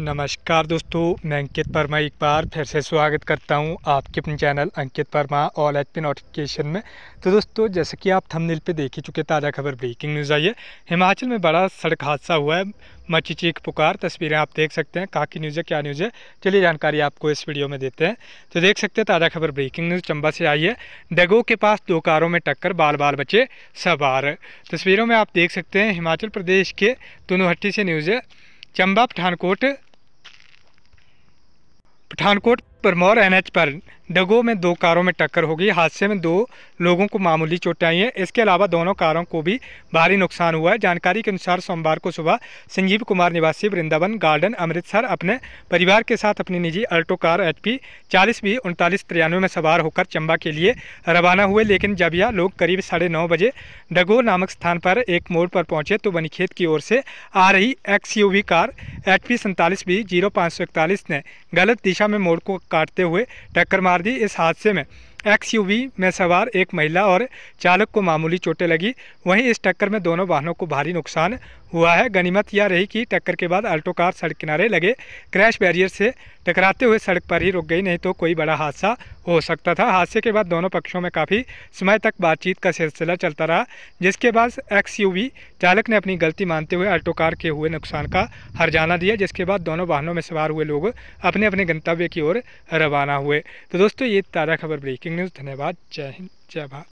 नमस्कार दोस्तों मैं अंकित वर्मा एक बार फिर से स्वागत करता हूं आपके अपने channel Ankit Verma all H P notification में तो दोस्तों जैसे कि आप थंबनेल पे देख ही चुके ताज़ा खबर ब्रेकिंग न्यूज़ आई है हिमाचल में बड़ा सड़क हादसा हुआ है मची चीख पुकार तस्वीरें आप देख सकते हैं कहाँ की न्यूज़ है क्या न्यूज़ है चलिए जानकारी आपको इस वीडियो में देते हैं तो देख सकते हैं ताज़ा खबर ब्रेकिंग न्यूज़ चंबा से आई है डगो के पास दो कारों में टक्कर बाल बाल बचे सवार तस्वीरों में आप देख सकते हैं हिमाचल प्रदेश के तुनुहट्टी से न्यूज़ है चंबा पठानकोट पठानकोट परमौर एनएच पर डगो में दो कारों में टक्कर हो गई हादसे में दो लोगों को मामूली चोटें आई हैं इसके अलावा दोनों कारों को भी भारी नुकसान हुआ है जानकारी के अनुसार सोमवार को सुबह संजीव कुमार निवासी वृंदावन गार्डन अमृतसर अपने परिवार के साथ अपनी निजी अल्टो कार एच पी चालीस बी उनतालीस तिरानवे में सवार होकर चंबा के लिए रवाना हुए लेकिन जब यह लोग करीब साढ़े नौ बजे डगो नामक स्थान पर एक मोड़ पर पहुंचे तो वनीखेत की ओर से आ रही एक्स कार एच पी सैंतालीस बी जीरो पाँच सौ इकतालीस ने गलत दिशा में मोड़ को काटते हुए टक्कर मार दी इस हादसे में एक्सयूवी में सवार एक महिला और चालक को मामूली चोटें लगी वहीं इस टक्कर में दोनों वाहनों को भारी नुकसान हुआ है गनीमत यह रही कि टक्कर के बाद अल्टो कार सड़क किनारे लगे क्रैश बैरियर से टकराते हुए सड़क पर ही रुक गई नहीं तो कोई बड़ा हादसा हो सकता था हादसे के बाद दोनों पक्षों में काफ़ी समय तक बातचीत का सिलसिला चलता रहा जिसके बाद वी चालक ने अपनी गलती मानते हुए अल्टो कार के हुए नुकसान का हरजाना दिया जिसके बाद दोनों वाहनों में सवार हुए लोग अपने अपने गंतव्य की ओर रवाना हुए तो दोस्तों ये ताज़ा खबर ब्रेकिंग न्यूज धन्यवाद जय हिंद जय भारत